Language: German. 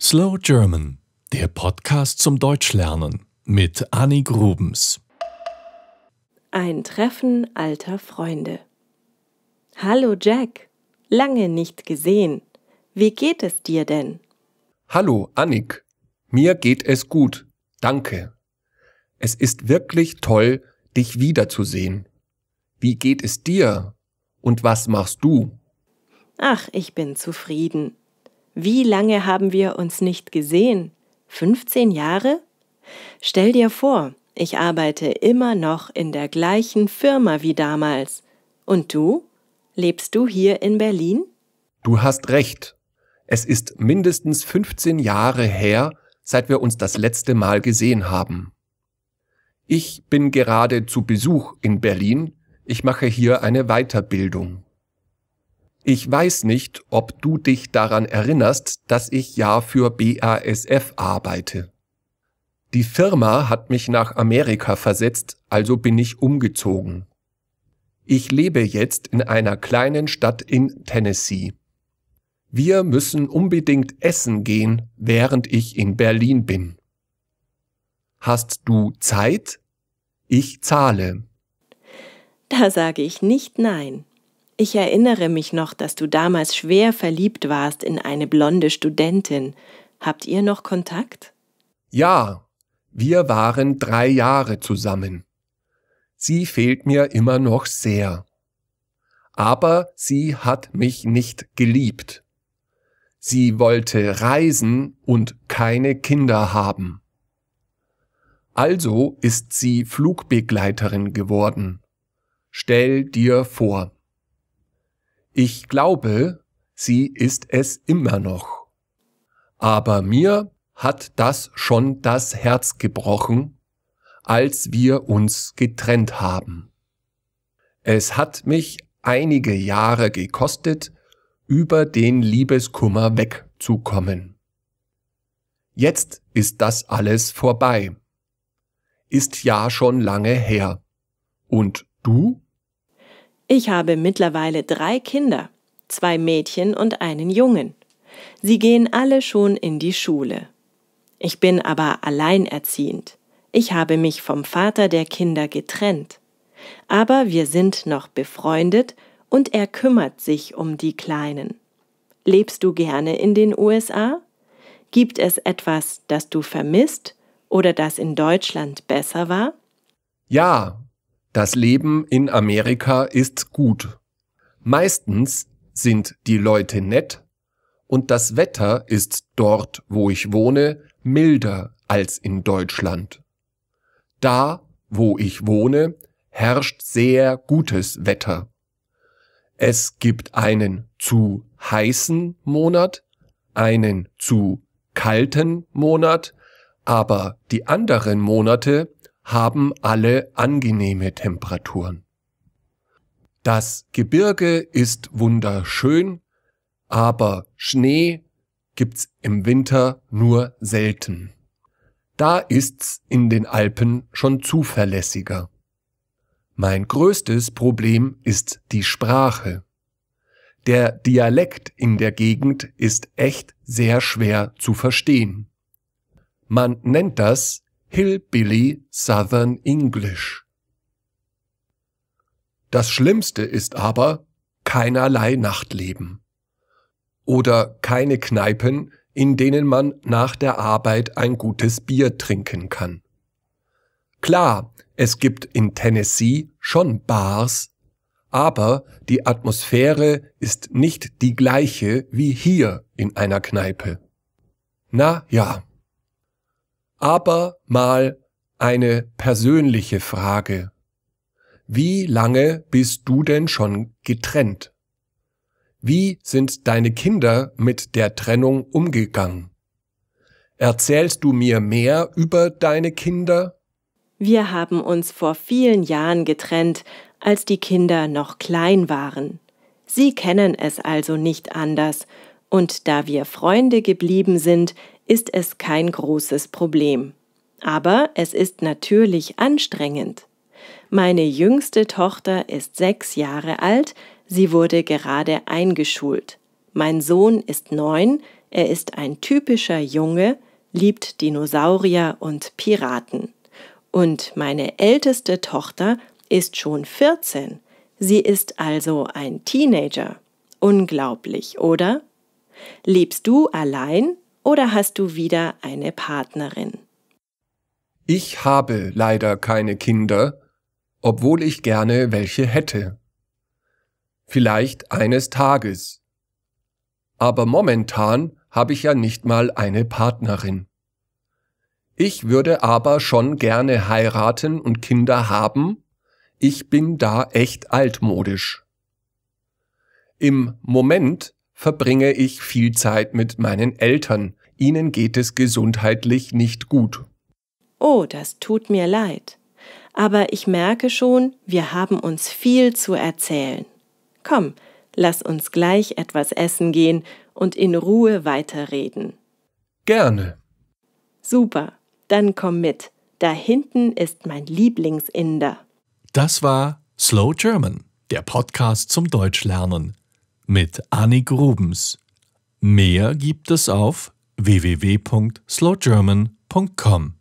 Slow German, der Podcast zum Deutschlernen mit Anni Grubens. Ein Treffen alter Freunde. Hallo Jack, lange nicht gesehen. Wie geht es dir denn? Hallo Annik, mir geht es gut, danke. Es ist wirklich toll, dich wiederzusehen. Wie geht es dir und was machst du? Ach, ich bin zufrieden. Wie lange haben wir uns nicht gesehen? 15 Jahre? Stell dir vor, ich arbeite immer noch in der gleichen Firma wie damals. Und du? Lebst du hier in Berlin? Du hast recht. Es ist mindestens 15 Jahre her, seit wir uns das letzte Mal gesehen haben. Ich bin gerade zu Besuch in Berlin. Ich mache hier eine Weiterbildung. Ich weiß nicht, ob du dich daran erinnerst, dass ich ja für BASF arbeite. Die Firma hat mich nach Amerika versetzt, also bin ich umgezogen. Ich lebe jetzt in einer kleinen Stadt in Tennessee. Wir müssen unbedingt essen gehen, während ich in Berlin bin. Hast du Zeit? Ich zahle. Da sage ich nicht nein. Ich erinnere mich noch, dass du damals schwer verliebt warst in eine blonde Studentin. Habt ihr noch Kontakt? Ja, wir waren drei Jahre zusammen. Sie fehlt mir immer noch sehr. Aber sie hat mich nicht geliebt. Sie wollte reisen und keine Kinder haben. Also ist sie Flugbegleiterin geworden. Stell dir vor. Ich glaube, sie ist es immer noch. Aber mir hat das schon das Herz gebrochen, als wir uns getrennt haben. Es hat mich einige Jahre gekostet, über den Liebeskummer wegzukommen. Jetzt ist das alles vorbei. Ist ja schon lange her. Und du? Ich habe mittlerweile drei Kinder, zwei Mädchen und einen Jungen. Sie gehen alle schon in die Schule. Ich bin aber alleinerziehend. Ich habe mich vom Vater der Kinder getrennt. Aber wir sind noch befreundet und er kümmert sich um die Kleinen. Lebst du gerne in den USA? Gibt es etwas, das du vermisst oder das in Deutschland besser war? Ja, das Leben in Amerika ist gut. Meistens sind die Leute nett und das Wetter ist dort, wo ich wohne, milder als in Deutschland. Da, wo ich wohne, herrscht sehr gutes Wetter. Es gibt einen zu heißen Monat, einen zu kalten Monat, aber die anderen Monate haben alle angenehme Temperaturen. Das Gebirge ist wunderschön, aber Schnee gibt's im Winter nur selten. Da ist's in den Alpen schon zuverlässiger. Mein größtes Problem ist die Sprache. Der Dialekt in der Gegend ist echt sehr schwer zu verstehen. Man nennt das Hillbilly Southern English. Das Schlimmste ist aber keinerlei Nachtleben oder keine Kneipen, in denen man nach der Arbeit ein gutes Bier trinken kann. Klar, es gibt in Tennessee schon Bars, aber die Atmosphäre ist nicht die gleiche wie hier in einer Kneipe. Na ja aber mal eine persönliche Frage. Wie lange bist du denn schon getrennt? Wie sind deine Kinder mit der Trennung umgegangen? Erzählst du mir mehr über deine Kinder? Wir haben uns vor vielen Jahren getrennt, als die Kinder noch klein waren. Sie kennen es also nicht anders, und da wir Freunde geblieben sind, ist es kein großes Problem. Aber es ist natürlich anstrengend. Meine jüngste Tochter ist sechs Jahre alt, sie wurde gerade eingeschult. Mein Sohn ist neun, er ist ein typischer Junge, liebt Dinosaurier und Piraten. Und meine älteste Tochter ist schon 14. Sie ist also ein Teenager. Unglaublich, oder? Lebst du allein? oder hast du wieder eine Partnerin? Ich habe leider keine Kinder, obwohl ich gerne welche hätte. Vielleicht eines Tages. Aber momentan habe ich ja nicht mal eine Partnerin. Ich würde aber schon gerne heiraten und Kinder haben. Ich bin da echt altmodisch. Im Moment verbringe ich viel Zeit mit meinen Eltern, Ihnen geht es gesundheitlich nicht gut. Oh, das tut mir leid. Aber ich merke schon, wir haben uns viel zu erzählen. Komm, lass uns gleich etwas essen gehen und in Ruhe weiterreden. Gerne. Super, dann komm mit. Da hinten ist mein Lieblingsinder. Das war Slow German, der Podcast zum Deutschlernen mit Annik Grubens. Mehr gibt es auf www.slowgerman.com